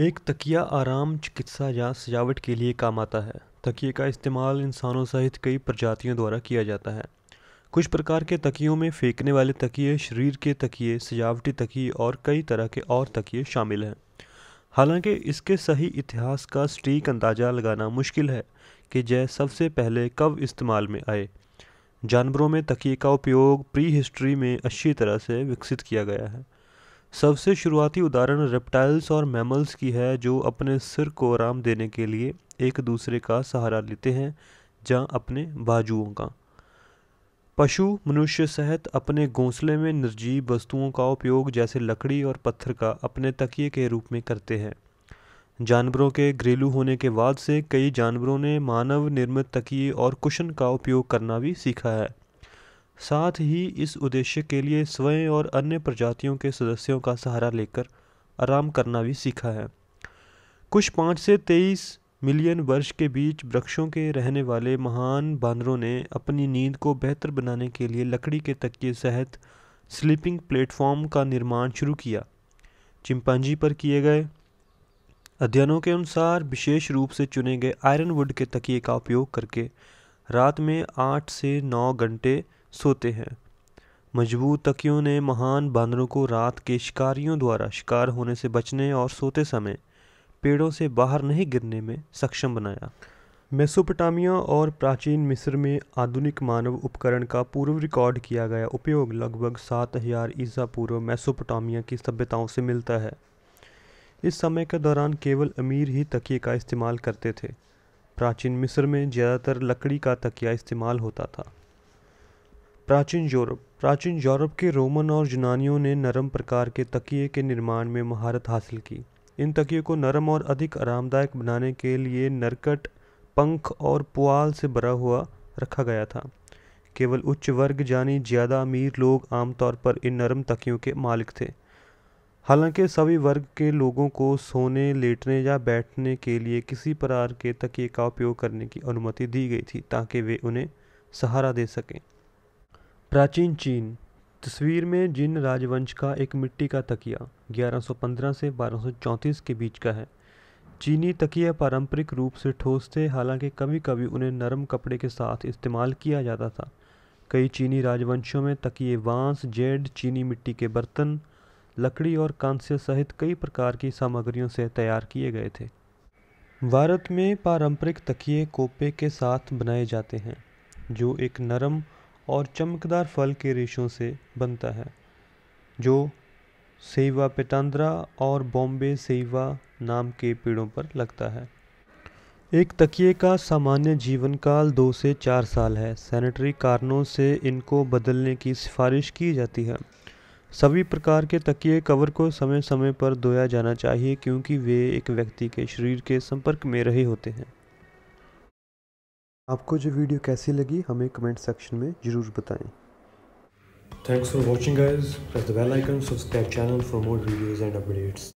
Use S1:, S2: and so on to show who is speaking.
S1: एक तकिया आराम चिकित्सा या सजावट के लिए काम आता है तकिए का इस्तेमाल इंसानों सहित कई प्रजातियों द्वारा किया जाता है कुछ प्रकार के तकियों में फेंकने वाले तकिए शरीर के तकिए सजावटी तकिए और कई तरह के और तकिए शामिल हैं हालांकि इसके सही इतिहास का सटीक अंदाज़ा लगाना मुश्किल है कि जय सबसे पहले कब इस्तेमाल में आए जानवरों में तकिए का उपयोग प्री हिस्ट्री में अच्छी तरह से विकसित किया गया है सबसे शुरुआती उदाहरण रेप्टाइल्स और मैमल्स की है जो अपने सिर को आराम देने के लिए एक दूसरे का सहारा लेते हैं जहाँ अपने बाजुओं का पशु मनुष्य सहित अपने घोंसले में निर्जीव वस्तुओं का उपयोग जैसे लकड़ी और पत्थर का अपने तकिए के रूप में करते हैं जानवरों के घरेलू होने के बाद से कई जानवरों ने मानव निर्मित तकिए और कुशन का उपयोग करना भी सीखा है साथ ही इस उद्देश्य के लिए स्वयं और अन्य प्रजातियों के सदस्यों का सहारा लेकर आराम करना भी सीखा है कुछ पाँच से तेईस मिलियन वर्ष के बीच वृक्षों के रहने वाले महान बानरों ने अपनी नींद को बेहतर बनाने के लिए लकड़ी के तकिए सहित स्लीपिंग प्लेटफॉर्म का निर्माण शुरू किया चिंपांजी पर किए गए अध्ययनों के अनुसार विशेष रूप से चुने गए आयरन वुड के तकिए का उपयोग करके रात में आठ से नौ घंटे सोते हैं मजबूत तकियों ने महान बानरों को रात के शिकारियों द्वारा शिकार होने से बचने और सोते समय पेड़ों से बाहर नहीं गिरने में सक्षम बनाया मेसोपोटामिया और प्राचीन मिस्र में आधुनिक मानव उपकरण का पूर्व रिकॉर्ड किया गया उपयोग लगभग सात हजार ईसा पूर्व मेसोपोटामिया की सभ्यताओं से मिलता है इस समय के दौरान केवल अमीर ही तकिए का इस्तेमाल करते थे प्राचीन मिस्र में ज़्यादातर लकड़ी का तकिया इस्तेमाल होता था प्राचीन यूरोप प्राचीन यूरोप के रोमन और यूनानियों ने नरम प्रकार के तकिए के निर्माण में महारत हासिल की इन तकियों को नरम और अधिक आरामदायक बनाने के लिए नरकट पंख और पुआल से भरा हुआ रखा गया था केवल उच्च वर्ग यानी ज़्यादा अमीर लोग आमतौर पर इन नरम तकियों के मालिक थे हालांकि सभी वर्ग के लोगों को सोने लेटने या बैठने के लिए किसी प्रकार के तकिए का उपयोग करने की अनुमति दी गई थी ताकि वे उन्हें सहारा दे सकें प्राचीन चीन तस्वीर में जिन राजवंश का एक मिट्टी का तकिया 1115 से 1234 के बीच का है चीनी तकिया पारंपरिक रूप से ठोस थे हालांकि कभी कभी उन्हें नरम कपड़े के साथ इस्तेमाल किया जाता था कई चीनी राजवंशों में तकिए बांस जेड चीनी मिट्टी के बर्तन लकड़ी और कांस्य सहित कई प्रकार की सामग्रियों से तैयार किए गए थे भारत में पारंपरिक तकिए कोपे के साथ बनाए जाते हैं जो एक नरम और चमकदार फल के रेशों से बनता है जो सेवा पेटांद्रा और बॉम्बे सेवा नाम के पेड़ों पर लगता है एक तकिए का सामान्य जीवन काल दो से चार साल है सैनिटरी कारणों से इनको बदलने की सिफारिश की जाती है सभी प्रकार के तकिए कवर को समय समय पर धोया जाना चाहिए क्योंकि वे एक व्यक्ति के शरीर के संपर्क में रहे होते हैं आपको जो वीडियो कैसी लगी हमें कमेंट सेक्शन में ज़रूर बताएं thanks for watching guys press the bell icon subscribe channel for more videos and updates